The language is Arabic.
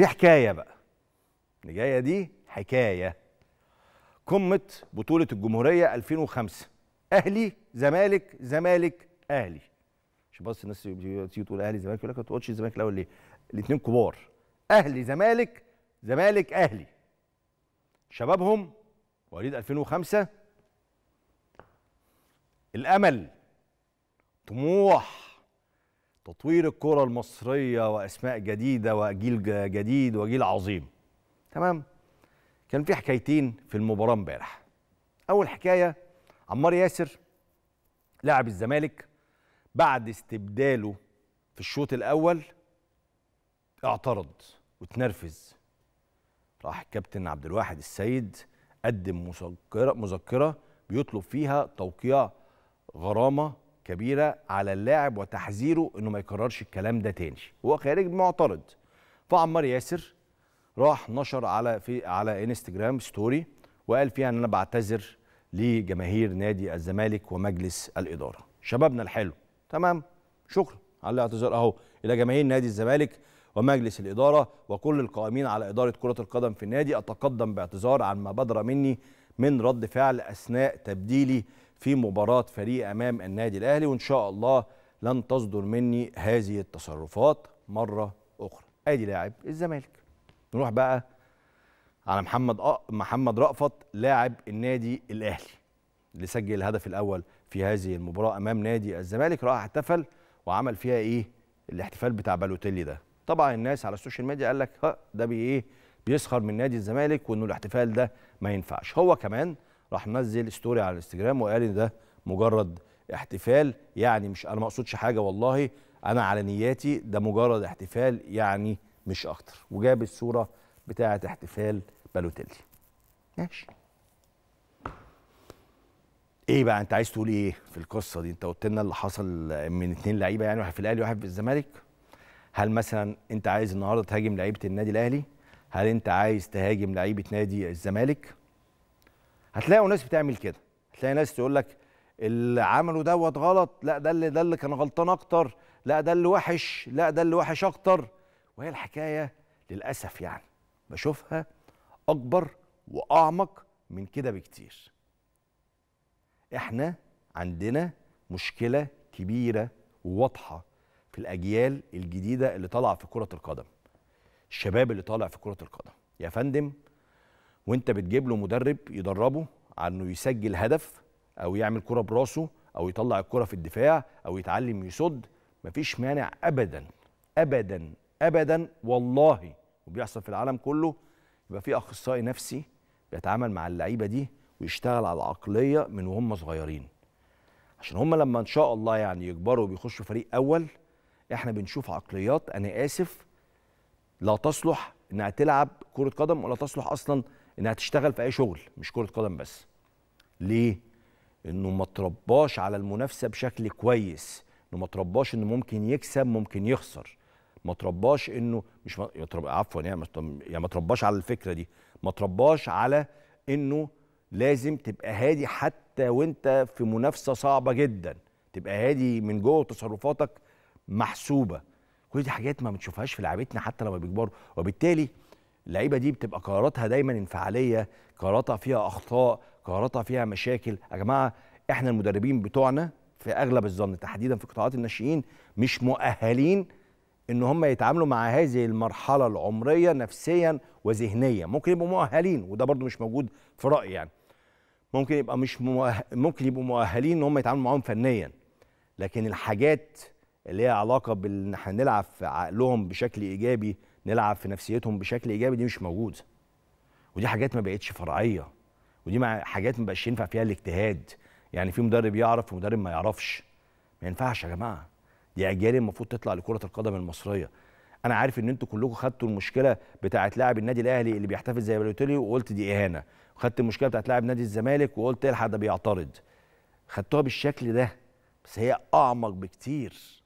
في حكايه بقى اللي جايه دي حكايه قمه بطوله الجمهوريه 2005 اهلي زمالك زمالك اهلي مش بس الناس تيجي تقول اهلي زمالك يقول لك ما تقولش الزمالك الاول ليه؟ الاثنين كبار اهلي زمالك زمالك اهلي شبابهم مواليد 2005 الامل طموح تطوير الكرة المصرية وأسماء جديدة وجيل جديد وجيل عظيم تمام كان في حكايتين في المباراة امبارح أول حكاية عمار ياسر لاعب الزمالك بعد استبداله في الشوط الأول اعترض وتنرفز راح الكابتن عبد الواحد السيد قدم مذكرة مذكرة بيطلب فيها توقيع غرامة كبيره على اللاعب وتحذيره انه ما يكررش الكلام ده تاني وهو خارج معترض فعمار ياسر راح نشر على في على انستجرام ستوري وقال فيها ان انا بعتذر لجماهير نادي الزمالك ومجلس الاداره شبابنا الحلو تمام شكرا على الاعتذار اهو الى جماهير نادي الزمالك ومجلس الاداره وكل القائمين على اداره كره القدم في النادي اتقدم باعتذار عن ما بدر مني من رد فعل اثناء تبديلي في مباراة فريق أمام النادي الأهلي وإن شاء الله لن تصدر مني هذه التصرفات مرة أخرى أدي لاعب الزمالك نروح بقى على محمد أ... محمد رأفت لاعب النادي الأهلي اللي سجل الهدف الأول في هذه المباراة أمام نادي الزمالك راح احتفل وعمل فيها إيه الاحتفال بتاع بالوتيلي ده طبعا الناس على السوشيال ميديا قال لك ها ده بإيه بيسخر من نادي الزمالك وإنه الاحتفال ده ما ينفعش هو كمان راح نزل ستوري على الانستجرام وقال ان ده مجرد احتفال يعني مش انا ما اقصدش حاجه والله انا على نياتي ده مجرد احتفال يعني مش اكتر وجاب الصوره بتاعه احتفال بالوتيلي ماشي ايه بقى انت عايز تقول ايه في القصه دي انت قلت لنا اللي حصل من اتنين لعيبه يعني واحد في الاهلي وواحد في الزمالك هل مثلا انت عايز النهارده تهاجم لعيبه النادي الاهلي هل انت عايز تهاجم لعيبه نادي الزمالك هتلاقوا ناس بتعمل كده هتلاقي ناس تقول لك اللي عمله دوت غلط لا ده اللي ده اللي كان غلطان اكتر لا ده اللي وحش لا ده اللي وحش اكتر وهي الحكايه للاسف يعني بشوفها اكبر واعمق من كده بكتير احنا عندنا مشكله كبيره وواضحه في الاجيال الجديده اللي طالعه في كره القدم الشباب اللي طالع في كره القدم يا فندم وانت بتجيب له مدرب يدربه على انه يسجل هدف او يعمل كره براسه او يطلع الكره في الدفاع او يتعلم يصد مفيش مانع ابدا ابدا ابدا والله وبيحصل في العالم كله يبقى في اخصائي نفسي بيتعامل مع اللعيبه دي ويشتغل على العقليه من وهم صغيرين عشان هم لما ان شاء الله يعني يكبروا وبيخشوا فريق اول احنا بنشوف عقليات انا اسف لا تصلح انها تلعب كره قدم ولا تصلح اصلا انها تشتغل في اي شغل مش كره قدم بس ليه انه ما ترباش على المنافسه بشكل كويس انه ما ترباش انه ممكن يكسب ممكن يخسر ما ترباش انه مش ما... عفوا يعني ما ترباش على الفكره دي ما ترباش على انه لازم تبقى هادي حتى وانت في منافسه صعبه جدا تبقى هادي من جوه تصرفاتك محسوبه كل دي حاجات ما بنشوفهاش في لعيبتنا حتى لما بيكبروا وبالتالي اللعيبه دي بتبقى قراراتها دايما انفعاليه قراراتها فيها اخطاء قراراتها فيها مشاكل يا جماعه احنا المدربين بتوعنا في اغلب الظن تحديدا في قطاعات الناشئين مش مؤهلين ان هم يتعاملوا مع هذه المرحله العمريه نفسيا وذهنيا ممكن يبقوا مؤهلين وده برضو مش موجود في رايي يعني ممكن يبقى مش مؤهل ممكن يبقوا مؤهلين ان هم يتعاملوا معاهم فنيا لكن الحاجات اللي هي علاقه بان احنا نلعب في عقلهم بشكل ايجابي نلعب في نفسيتهم بشكل ايجابي دي مش موجوده ودي حاجات ما بقتش فرعيه ودي مع حاجات ما بقاش ينفع فيها الاجتهاد يعني في مدرب يعرف ومدرب ما يعرفش ما ينفعش يا جماعه دي اجيال المفروض تطلع لكره القدم المصريه انا عارف ان انتوا كلكم خدتوا المشكله بتاعه لاعب النادي الاهلي اللي بيحتفل زي بالوتيلي وقلت دي اهانه خدت المشكله بتاعه لاعب نادي الزمالك وقلت الحق ده بيعترض خدتوها بالشكل ده بس هي اعمق بكتير